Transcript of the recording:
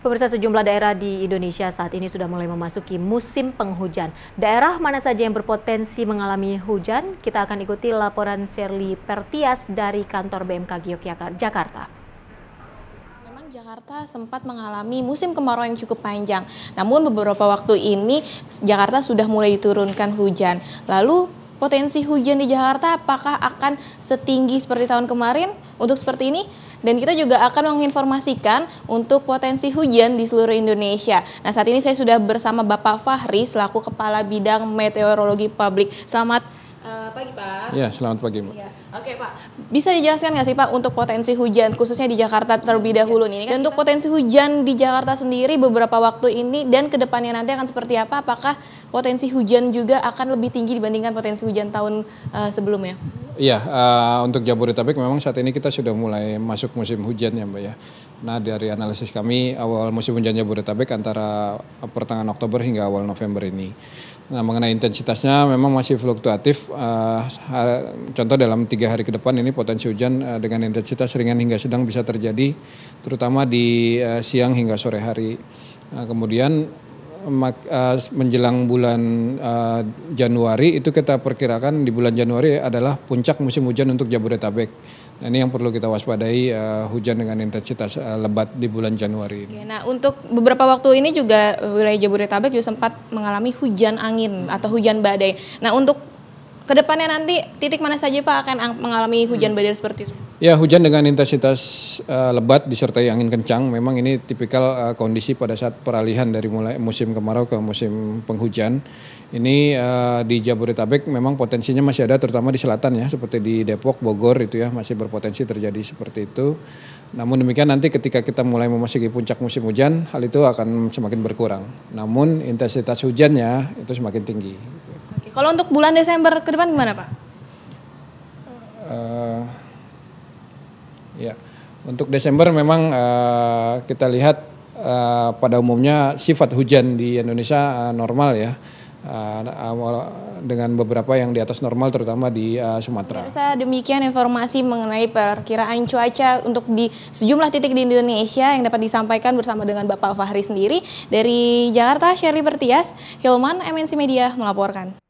Pemirsa sejumlah daerah di Indonesia saat ini sudah mulai memasuki musim penghujan. Daerah mana saja yang berpotensi mengalami hujan? Kita akan ikuti laporan Shirley Pertias dari kantor BMKG Yogyakarta. Jakarta sempat mengalami musim kemarau yang cukup panjang. Namun beberapa waktu ini Jakarta sudah mulai diturunkan hujan. Lalu potensi hujan di Jakarta apakah akan setinggi seperti tahun kemarin? Untuk seperti ini dan kita juga akan menginformasikan untuk potensi hujan di seluruh Indonesia. Nah, saat ini saya sudah bersama Bapak Fahri selaku Kepala Bidang Meteorologi Publik. Selamat eh, pagi Pak. Ya, selamat pagi Mbak. Ya. Oke Pak, bisa dijelaskan nggak sih Pak untuk potensi hujan khususnya di Jakarta terlebih iya. dahulu ya. nih? Kan dan untuk potensi hujan di Jakarta sendiri beberapa waktu ini dan kedepannya nanti akan seperti apa? Apakah potensi hujan juga akan lebih tinggi dibandingkan potensi hujan tahun uh, sebelumnya? Iya, uh, untuk Jabodetabek memang saat ini kita sudah mulai masuk musim hujan ya Mbak ya. Nah dari analisis kami awal musim hujan Jabodetabek antara pertengahan Oktober hingga awal November ini. Nah mengenai intensitasnya memang masih fluktuatif. Uh, contoh dalam tiga hari ke depan ini potensi hujan uh, dengan intensitas ringan hingga sedang bisa terjadi terutama di uh, siang hingga sore hari. Nah, kemudian Eh, menjelang bulan eh, Januari itu kita perkirakan di bulan Januari adalah puncak musim hujan untuk Jabodetabek. Nah, ini yang perlu kita waspadai uh, hujan dengan intensitas uh, lebat di bulan Januari ini. Oke, nah, untuk beberapa waktu ini juga wilayah Jabodetabek juga sempat mengalami hujan angin atau hujan badai. Nah, untuk Kedepannya nanti titik mana saja Pak akan mengalami hmm. hujan badai seperti itu? Ya hujan dengan intensitas uh, lebat disertai angin kencang memang ini tipikal uh, kondisi pada saat peralihan dari mulai musim kemarau ke musim penghujan. Ini uh, di Jabodetabek memang potensinya masih ada terutama di selatan ya seperti di Depok, Bogor itu ya masih berpotensi terjadi seperti itu. Namun demikian nanti ketika kita mulai memasuki puncak musim hujan hal itu akan semakin berkurang. Namun intensitas hujannya itu semakin tinggi. Kalau untuk bulan Desember ke depan gimana Pak? Uh, ya, untuk Desember memang uh, kita lihat uh, pada umumnya sifat hujan di Indonesia uh, normal ya. Uh, dengan beberapa yang di atas normal terutama di uh, Sumatera. Pemirsa demikian informasi mengenai perkiraan cuaca untuk di sejumlah titik di Indonesia yang dapat disampaikan bersama dengan Bapak Fahri sendiri dari Jakarta Sherly Bertias, Hilman MNC Media melaporkan.